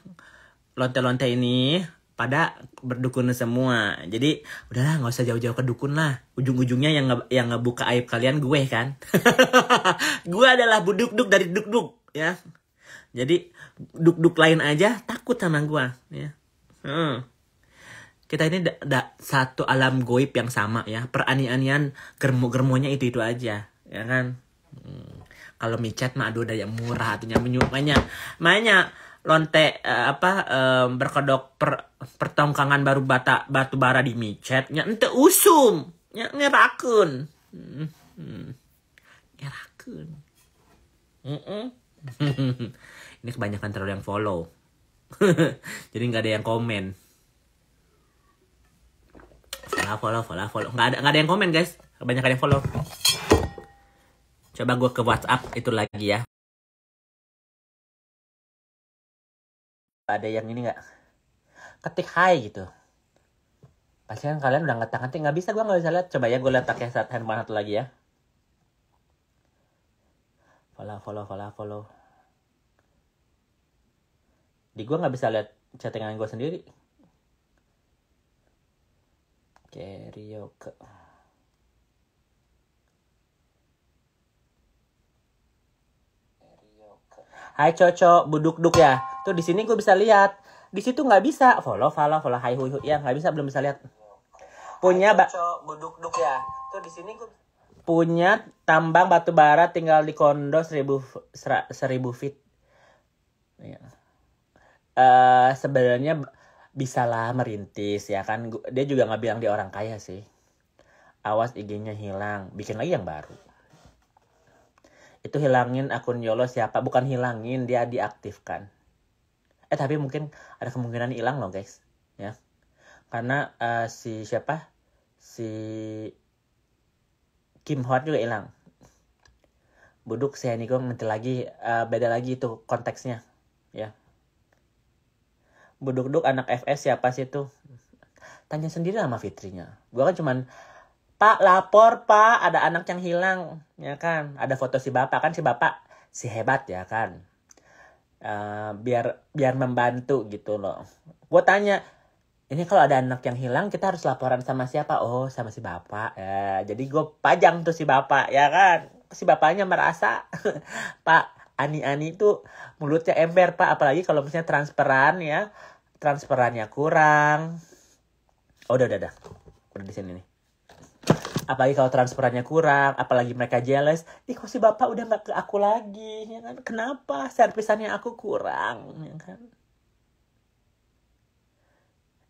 lonte-lonte ini pada berdukun semua jadi udahlah nggak usah jauh-jauh ke dukun lah ujung-ujungnya yang nggak yang buka aib kalian gue kan gue adalah buduk-duk dari duk-duk ya jadi duk-duk lain aja takut sama gue ya hmm. kita ini da, da, satu alam goib yang sama ya peranian-anian germo-germonya itu-itu aja ya kan hmm. kalau micat mah aduh daya murah atunya menyukanya banyak lonte uh, apa um, berkedok per, pertongkangan baru bata batu bara di nya ente usum nya ngerakun hmm, hmm. ngerakun ini kebanyakan terlalu yang follow jadi nggak ada yang komen follow follow follow follow nggak ada nggak ada yang komen guys kebanyakan yang follow coba gue ke WhatsApp itu lagi ya ada yang ini nggak ketik hai gitu pasti kan kalian udah ngetik ngetik nggak bisa gue nggak bisa lihat coba ya gue lihat pakai saat handphone satu lagi ya follow follow follow follow di gue nggak bisa lihat chattingan gue sendiri Kerioke. Okay, Hai Coco, buduk duk ya. Tuh di sini gue bisa lihat. Di situ nggak bisa. Follow, follow, follow. Hai hui hui ya nggak bisa belum bisa lihat. Punya bak. buduk duk ya. Tuh di sini gue punya tambang batu bara tinggal di kondo seribu seribu feet. Ya. Uh, sebenarnya bisa lah merintis ya kan dia juga nggak bilang dia orang kaya sih awas IG-nya hilang bikin lagi yang baru itu hilangin akun Yolo siapa bukan hilangin dia diaktifkan eh tapi mungkin ada kemungkinan hilang loh guys ya karena uh, si siapa si Kim Hwan juga hilang buduk si gue nanti lagi uh, beda lagi itu konteksnya ya buduk-duk anak FS siapa sih itu tanya sendiri sama Fitrinya gue kan cuman Pak lapor pak ada anak yang hilang ya kan ada foto si bapak kan si bapak si hebat ya kan uh, biar biar membantu gitu loh gue tanya ini kalau ada anak yang hilang kita harus laporan sama siapa oh sama si bapak ya jadi gue pajang tuh si bapak ya kan si bapaknya merasa pak ani-ani itu mulutnya ember pak apalagi kalau misalnya transferan ya transferannya kurang oh, udah udah udah udah di sini nih apalagi kalau transferannya kurang apalagi mereka jealous ih kok si bapak udah nggak ke aku lagi ya kan kenapa servisannya aku kurang ya kan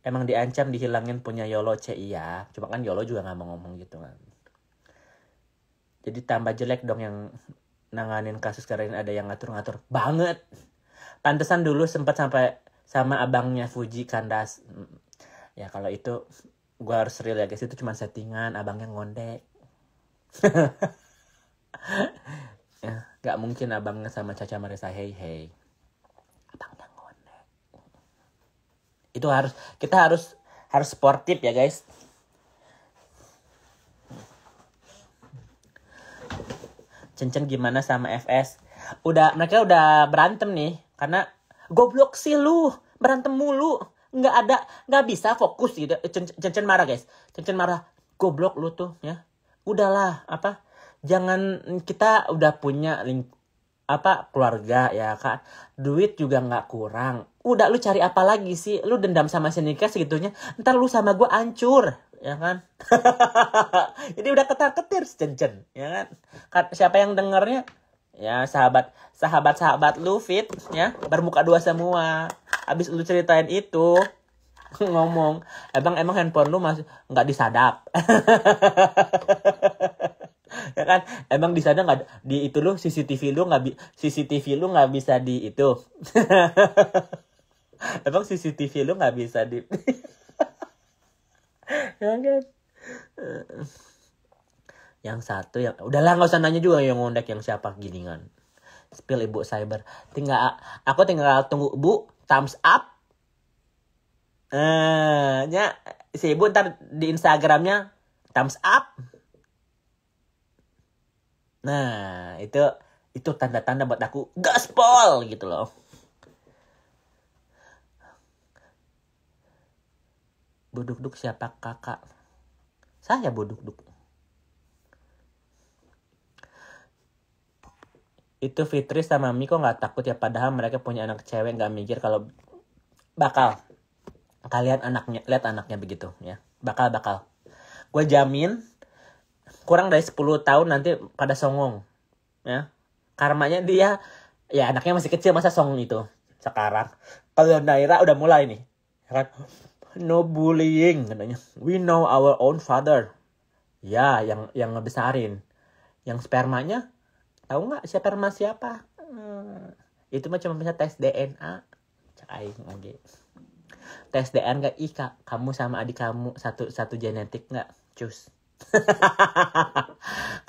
emang diancam dihilangin punya Yolo C iya cuma kan Yolo juga nggak mau ngomong gitu kan jadi tambah jelek dong yang nanganin kasus karena ada yang ngatur-ngatur banget pantesan dulu sempat sampai sama abangnya Fuji kandas hmm. ya kalau itu gue harus real ya guys itu cuma settingan abangnya ngondek ya nggak mungkin abangnya sama caca merasa hey hey abangnya ngondek itu harus kita harus harus sportif ya guys Cencen gimana sama FS udah mereka udah berantem nih karena goblok sih lu berantem mulu nggak ada nggak bisa fokus gitu Cencen eh, marah guys Cencen marah goblok lu tuh ya udahlah apa jangan kita udah punya link apa keluarga ya kak duit juga nggak kurang udah lu cari apa lagi sih lu dendam sama si nikah segitunya ntar lu sama gue ancur ya kan jadi udah ketar ketir cencen ya kan siapa yang dengarnya ya sahabat sahabat sahabat lu fit ya bermuka dua semua abis lu ceritain itu ngomong emang emang handphone lu masih nggak disadap ya kan emang di sana nggak di itu lu CCTV lu nggak CCTV lu nggak bisa di itu emang CCTV lu nggak bisa di ya kan yang satu yang udahlah nggak usah nanya juga yang ngondek yang siapa gilingan spill ibu cyber tinggal aku tinggal tunggu bu thumbs up eh nya si ibu ntar di instagramnya thumbs up nah itu itu tanda-tanda buat aku gaspol gitu loh Buduk duk siapa kakak saya buduk duk itu Fitri sama Miko nggak takut ya padahal mereka punya anak cewek nggak mikir kalau bakal kalian anaknya lihat anaknya begitu ya bakal bakal gue jamin kurang dari 10 tahun nanti pada songong ya karmanya dia ya anaknya masih kecil masa songong itu sekarang kalau Naira udah mulai nih kan no bullying katanya we know our own father ya yang yang ngebesarin yang spermanya tahu nggak siapa rumah siapa hmm, itu macam cuma bisa tes DNA cair aing oke tes DNA nggak ika kamu sama adik kamu satu satu genetik nggak cus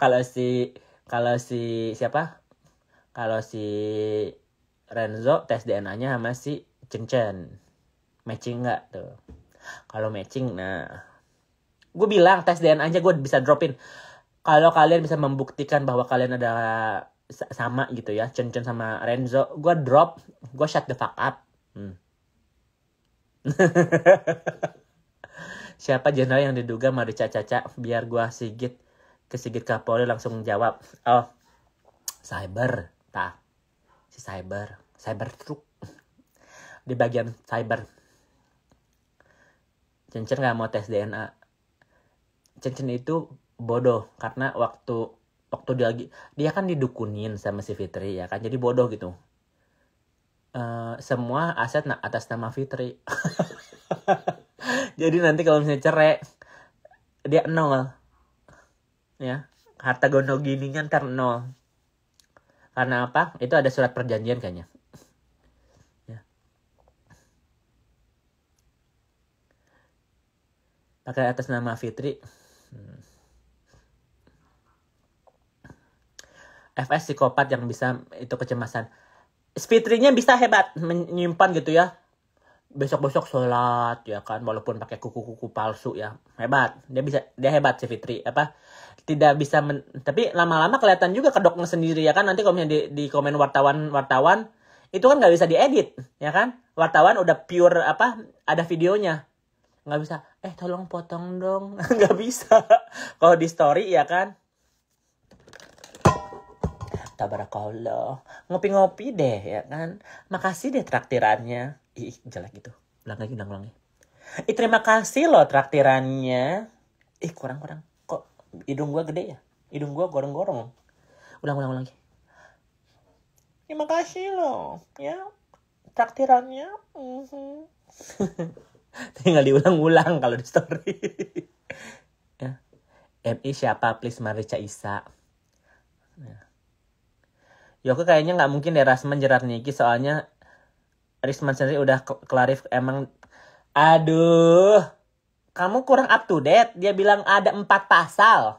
kalau si kalau si siapa kalau si Renzo tes DNA-nya sama si Cencen matching nggak tuh kalau matching nah gue bilang tes DNA aja gue bisa dropin kalau kalian bisa membuktikan bahwa kalian ada sama gitu ya Chen Chen sama Renzo gue drop gue shut the fuck up hmm. siapa jenderal yang diduga mau dicaca-caca biar gue sigit ke Sigit Kapolri langsung jawab oh cyber ta? si cyber cyber truk di bagian cyber cencen gak mau tes DNA cencen itu bodoh karena waktu waktu dia lagi dia kan didukunin sama si Fitri ya kan jadi bodoh gitu uh, semua aset na atas nama Fitri jadi nanti kalau misalnya cerai dia nol ya harta gono kan ntar nol karena apa itu ada surat perjanjian kayaknya ya. pakai atas nama Fitri hmm. FS psikopat yang bisa itu kecemasan. Fitrinya bisa hebat menyimpan gitu ya. Besok-besok sholat ya kan walaupun pakai kuku-kuku palsu ya. Hebat. Dia bisa dia hebat si Fitri apa tidak bisa men, tapi lama-lama kelihatan juga kedoknya sendiri ya kan nanti kalau di, di komen wartawan-wartawan itu kan nggak bisa diedit ya kan wartawan udah pure apa ada videonya nggak bisa eh tolong potong dong nggak bisa kalau di story ya kan tabarakallah ngopi-ngopi deh ya kan makasih deh traktirannya ih jelek gitu ulang lagi ulang lagi ih terima kasih loh traktirannya ih kurang kurang kok hidung gua gede ya hidung gua gorong-gorong ulang ulang ulang lagi terima ya, kasih loh ya traktirannya mm -hmm. tinggal diulang-ulang kalau di story ya MI siapa please Marica Isa ya. Yoke kayaknya nggak mungkin deh Rasman jerat Niki soalnya Risman sendiri udah klarif emang aduh kamu kurang up to date dia bilang ada empat pasal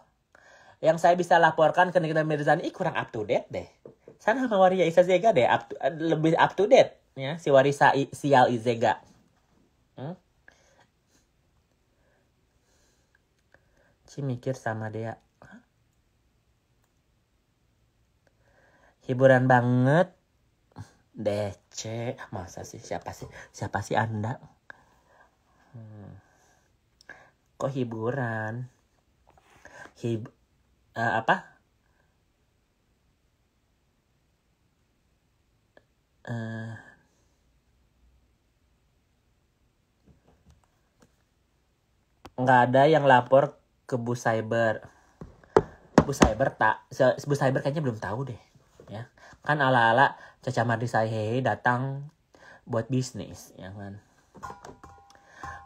yang saya bisa laporkan ke Nikita Mirzani ih kurang up to date deh sana sama Waria Isa Zega deh up to, eh, lebih up to date ya si Warisa I, Sial Izega hmm? Ci mikir sama dia hiburan banget DC masa sih siapa sih siapa sih anda hmm. kok hiburan hib uh, apa uh, nggak ada yang lapor ke Bu Cyber. Bu Cyber tak, Bu Cyber kayaknya belum tahu deh kan ala-ala Caca Marisa Hehe datang buat bisnis ya kan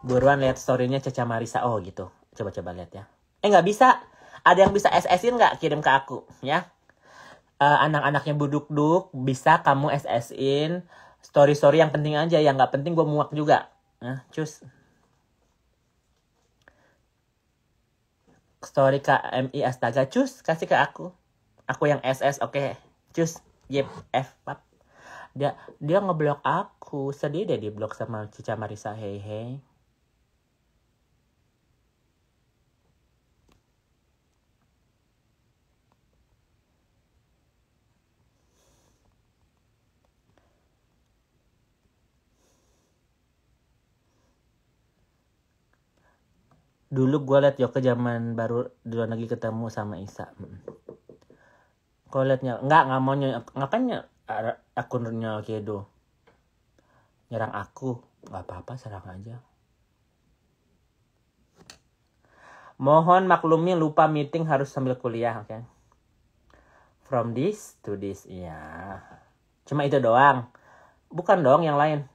buruan lihat storynya Caca Marisa oh gitu coba-coba lihat ya eh nggak bisa ada yang bisa SS-in nggak kirim ke aku ya uh, anak-anaknya buduk-duk bisa kamu SS-in story-story yang penting aja yang nggak penting gue muak juga nah cus story KMI Astaga cus kasih ke aku aku yang SS oke okay. cus Yep, F4. Dia, dia ngeblok aku. Sedih deh diblok sama Cica Marisa Hehe. Dulu gue liat Yoke zaman baru di luar negeri ketemu sama Isa. Hmm. Koletnya nggak nggak mau nyerang akunnya Kedo nyerang aku nggak apa-apa serang aja mohon maklumi lupa meeting harus sambil kuliah oke okay? from this to this ya yeah. cuma itu doang bukan dong yang lain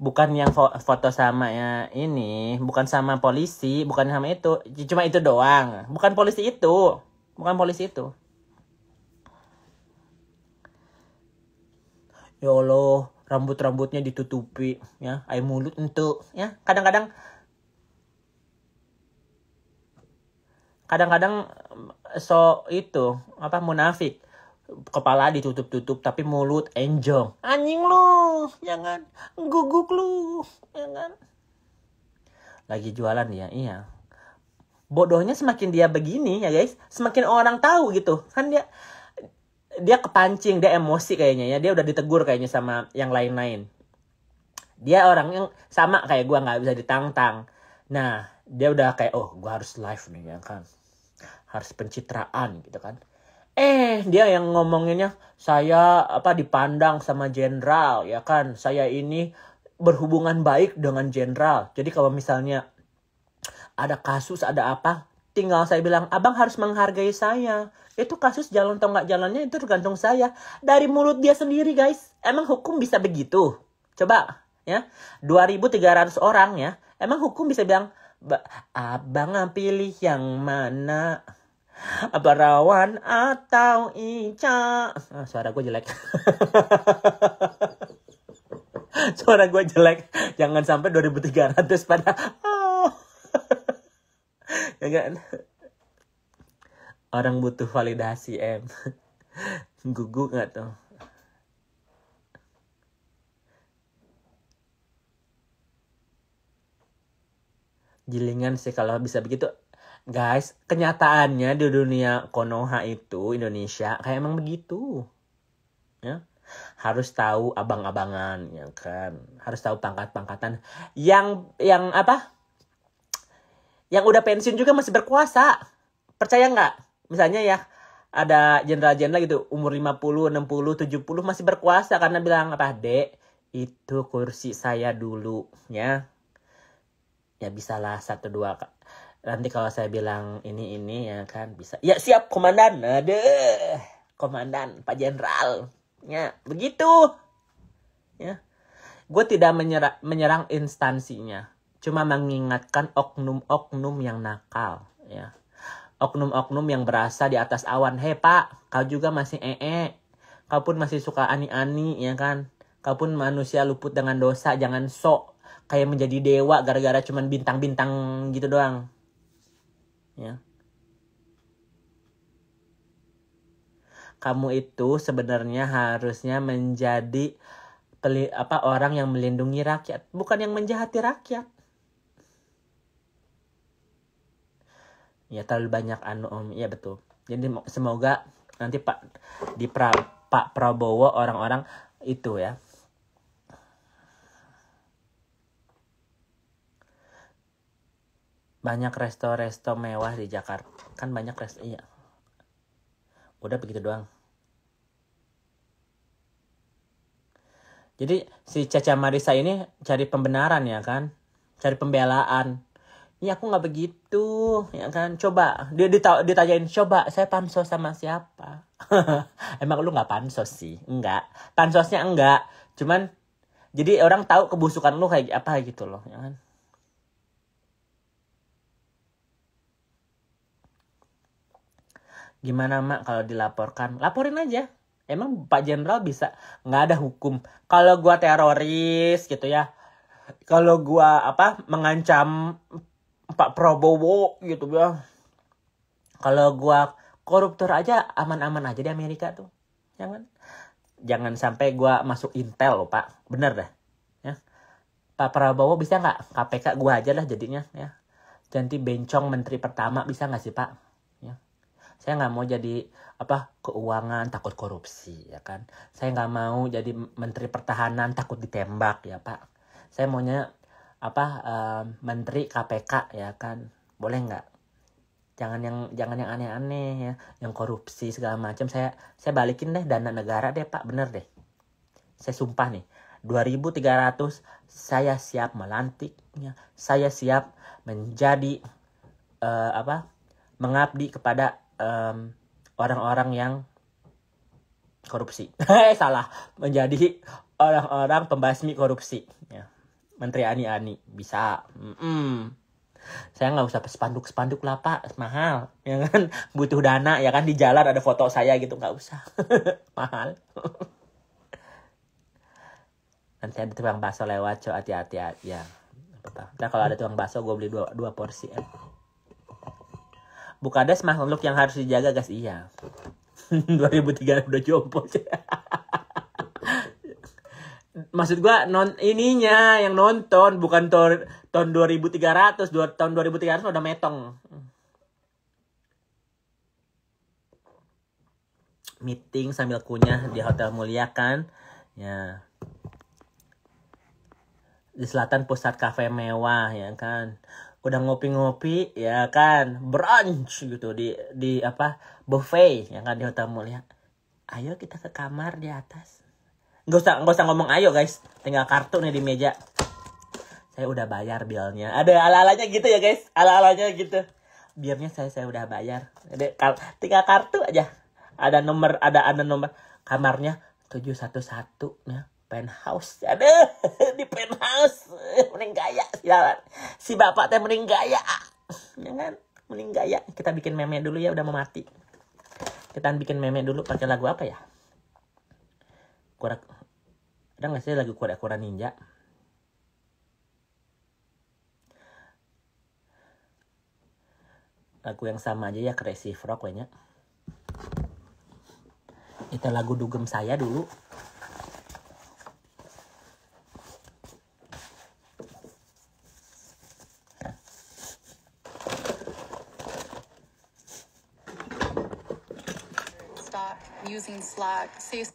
bukan yang fo foto sama ya ini bukan sama polisi bukan sama itu cuma itu doang bukan polisi itu bukan polisi itu ya allah rambut rambutnya ditutupi ya air mulut untuk ya kadang-kadang kadang-kadang so itu apa munafik kepala ditutup-tutup tapi mulut enjong. Anjing lu, jangan ya guguk lu, jangan. Ya Lagi jualan ya, iya. Bodohnya semakin dia begini ya guys, semakin orang tahu gitu. Kan dia dia kepancing, dia emosi kayaknya ya. Dia udah ditegur kayaknya sama yang lain-lain. Dia orang yang sama kayak gua nggak bisa ditantang. Nah, dia udah kayak oh, gua harus live nih ya kan. Harus pencitraan gitu kan eh dia yang ngomonginnya saya apa dipandang sama jenderal ya kan saya ini berhubungan baik dengan jenderal jadi kalau misalnya ada kasus ada apa tinggal saya bilang abang harus menghargai saya itu kasus jalan atau nggak jalannya itu tergantung saya dari mulut dia sendiri guys emang hukum bisa begitu coba ya 2300 orang ya emang hukum bisa bilang abang pilih yang mana Barawan atau Ica. Ah, suara gue jelek. suara gue jelek. Jangan sampai 2300 pada. Oh. ya kan? Orang butuh validasi em. guguk gak tuh? Jilingan sih kalau bisa begitu Guys, kenyataannya di dunia Konoha itu Indonesia kayak emang begitu. Ya. Harus tahu abang-abangan, ya kan? Harus tahu pangkat-pangkatan yang yang apa? Yang udah pensiun juga masih berkuasa. Percaya nggak? Misalnya ya, ada jenderal-jenderal gitu umur 50, 60, 70 masih berkuasa karena bilang apa, "Dek, itu kursi saya dulu." Ya. Ya bisalah satu dua nanti kalau saya bilang ini ini ya kan bisa ya siap komandan ada komandan pak jenderal ya begitu ya gue tidak menyerang, menyerang instansinya cuma mengingatkan oknum-oknum yang nakal ya oknum-oknum yang berasa di atas awan hei pak kau juga masih ee kau pun masih suka ani-ani ya kan kau pun manusia luput dengan dosa jangan sok kayak menjadi dewa gara-gara cuman bintang-bintang gitu doang ya. Kamu itu sebenarnya harusnya menjadi peli, apa orang yang melindungi rakyat, bukan yang menjahati rakyat. Ya terlalu banyak anu om, ya betul. Jadi semoga nanti Pak di pra, Pak Prabowo orang-orang itu ya banyak resto-resto mewah di Jakarta kan banyak resto iya udah begitu doang jadi si Caca Marisa ini cari pembenaran ya kan cari pembelaan ya aku nggak begitu ya kan coba dia dita ditanyain coba saya pansos sama siapa emang lu nggak pansos sih enggak pansosnya enggak cuman jadi orang tahu kebusukan lu kayak apa gitu loh ya kan gimana mak kalau dilaporkan laporin aja emang pak jenderal bisa nggak ada hukum kalau gua teroris gitu ya kalau gua apa mengancam pak prabowo gitu ya kalau gua koruptor aja aman-aman aja di Amerika tuh jangan ya jangan sampai gua masuk intel loh pak bener dah ya Pak Prabowo bisa nggak KPK gua aja lah jadinya ya. Ganti bencong menteri pertama bisa nggak sih Pak? saya nggak mau jadi apa keuangan takut korupsi ya kan saya nggak mau jadi menteri pertahanan takut ditembak ya pak saya maunya apa uh, menteri KPK ya kan boleh nggak jangan yang jangan yang aneh-aneh ya yang korupsi segala macam saya saya balikin deh dana negara deh pak bener deh saya sumpah nih 2300 saya siap melantiknya saya siap menjadi uh, apa mengabdi kepada orang orang-orang yang korupsi. Salah, menjadi orang-orang pembasmi korupsi. Ya. Menteri Ani-Ani bisa. Mm-mm. Saya nggak usah spanduk-spanduk lah pak, mahal. Ya kan butuh dana ya kan di jalan ada foto saya gitu nggak usah, mahal. Nanti ada tukang baso lewat, coba hati-hati ya. Nah kalau ada tukang baso gue beli dua, dua porsi ya. Bukades makhluk yang harus dijaga gas iya. 2003 udah jompo. Maksud gua non ininya yang nonton bukan tor, tahun 2300, dua, tahun 2300 udah metong. Meeting sambil kunyah di Hotel Mulia kan. Ya. Di selatan pusat kafe mewah ya kan udah ngopi-ngopi ya kan brunch gitu di di apa buffet ya kan di hotel mulia ayo kita ke kamar di atas nggak usah nggak usah ngomong ayo guys tinggal kartu nih di meja saya udah bayar bilnya ada ala-alanya gitu ya guys ala-alanya gitu biarnya saya saya udah bayar ada tinggal kartu aja ada nomor ada ada nomor kamarnya satu ya penthouse ada di penthouse mending gaya jalan si bapak teh mending gaya jangan ya mending gaya kita bikin meme dulu ya udah mau mati kita bikin meme dulu pakai lagu apa ya kurang ada nggak sih lagu kura kura ninja lagu yang sama aja ya crazy frog kayaknya itu lagu dugem saya dulu using Slack. Say it's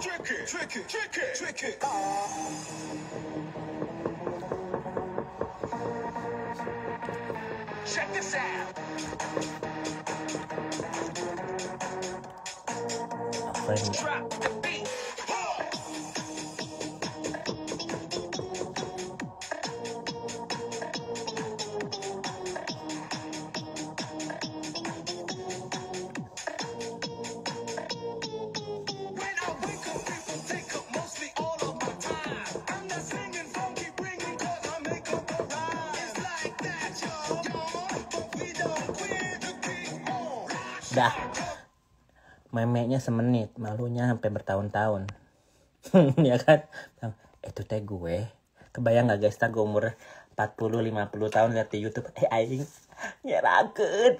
tricky, tricky, tricky, tricky. Check this out. I think memeknya semenit malunya sampai bertahun-tahun ya kan eh, itu teh gue kebayang gak guys tak gue umur 40-50 tahun lihat di YouTube eh aing nyerakun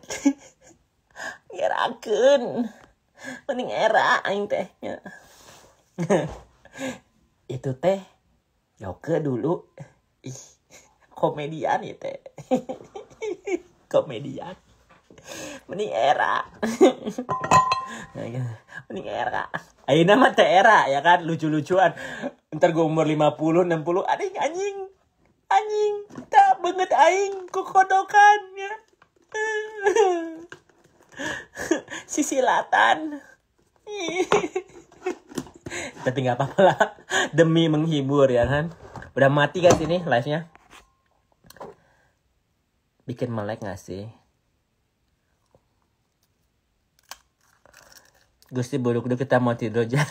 nyerakun mending era aing tehnya itu teh yoke dulu ih komedian itu, ya, teh komedian mending era ya, gitu. mending era ayo nama teh era ya kan lucu-lucuan ntar gue umur 50 60 anjing anjing anjing tak banget aing kekodokannya sisi latan tapi nggak apa-apa lah demi menghibur ya kan udah mati kan sini live nya bikin melek gak sih Gusti buruk dulu kita mau tidur aja.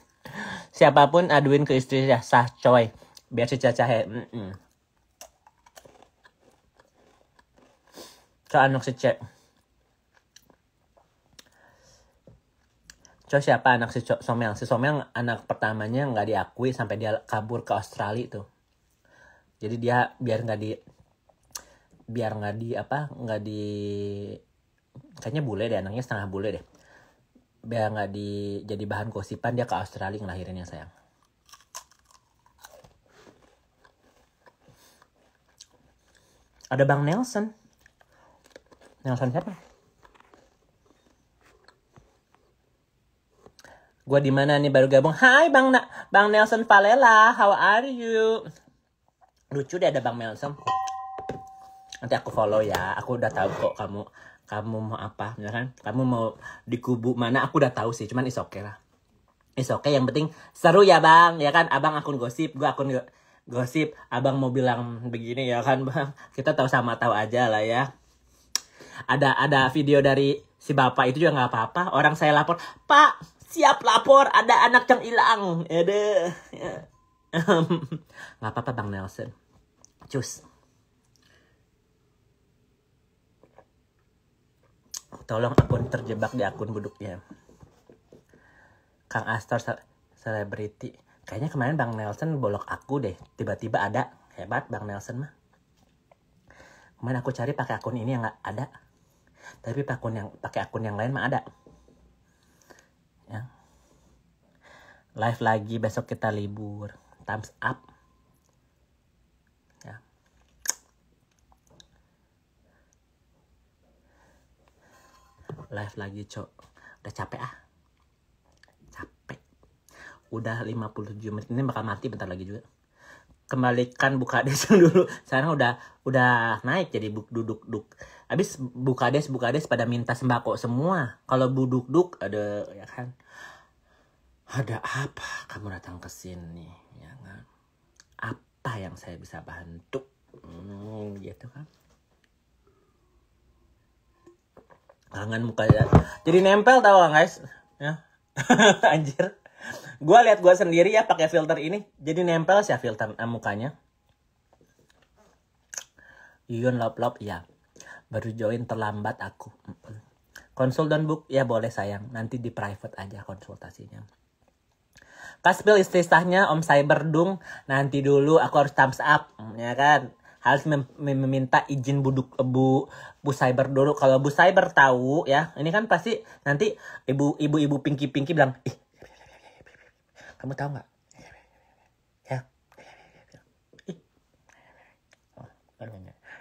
Siapapun aduin ke istri ya sah coy. Biar si he. Mm -mm. Ke anak si cek. Coy siapa anak si Somel? Si Somel anak pertamanya nggak diakui sampai dia kabur ke Australia itu. Jadi dia biar nggak di biar nggak di apa nggak di kayaknya bule deh anaknya setengah bule deh biar nggak di jadi bahan gosipan dia ke Australia ngelahirinnya sayang ada Bang Nelson Nelson siapa Gua di mana nih baru gabung Hai Bang Na Bang Nelson Palela how are you lucu deh ada Bang Nelson nanti aku follow ya aku udah tahu kok kamu kamu mau apa ya kan? kamu mau di kubu mana aku udah tahu sih cuman is okay lah is okay yang penting seru ya bang ya kan abang akun gosip gua akun gosip abang mau bilang begini ya kan bang kita tahu sama tahu aja lah ya ada ada video dari si bapak itu juga nggak apa-apa orang saya lapor pak siap lapor ada anak yang hilang ede nggak apa-apa bang Nelson cus Tolong akun terjebak di akun buduknya. Kang Astor selebriti. Kayaknya kemarin Bang Nelson bolok aku deh. Tiba-tiba ada. Hebat Bang Nelson mah. Kemarin aku cari pakai akun ini yang gak ada. Tapi pakai akun yang pakai akun yang lain mah ada. Ya. Live lagi besok kita libur. Thumbs up. live lagi cok udah capek ah capek udah 57 menit ini bakal mati bentar lagi juga kembalikan buka desa dulu sekarang udah udah naik jadi buk duduk duk habis buka des buka des pada minta sembako semua kalau buduk duk ada ya kan ada apa kamu datang ke sini ya kan apa yang saya bisa bantu hmm, gitu kan kangen mukanya jadi nempel tau gak guys ya anjir gue lihat gue sendiri ya pakai filter ini jadi nempel sih ya filter eh, mukanya Yuyun lop lop ya baru join terlambat aku konsul dan book ya boleh sayang nanti di private aja konsultasinya Kaspil istri sahnya Om Cyberdung nanti dulu aku harus thumbs up ya kan harus mem meminta izin buduk bu bu cyber dulu kalau bu cyber tahu ya ini kan pasti nanti ibu ibu ibu pinky pinky bilang ih kamu tahu nggak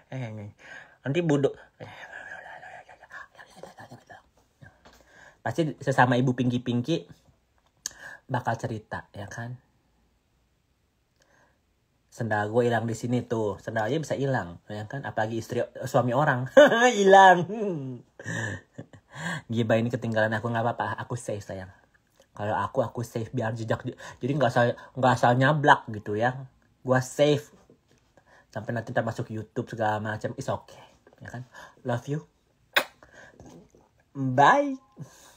ya nanti buduk pasti sesama ibu pinky pinky bakal cerita ya kan sendal gue hilang di sini tuh sendal aja bisa hilang ya kan apalagi istri suami orang hilang Giba ini ketinggalan aku nggak apa-apa aku safe sayang kalau aku aku safe biar jejak jadi nggak asal nggak asal nyablak gitu ya gue safe sampai nanti termasuk YouTube segala macam is okay ya kan love you bye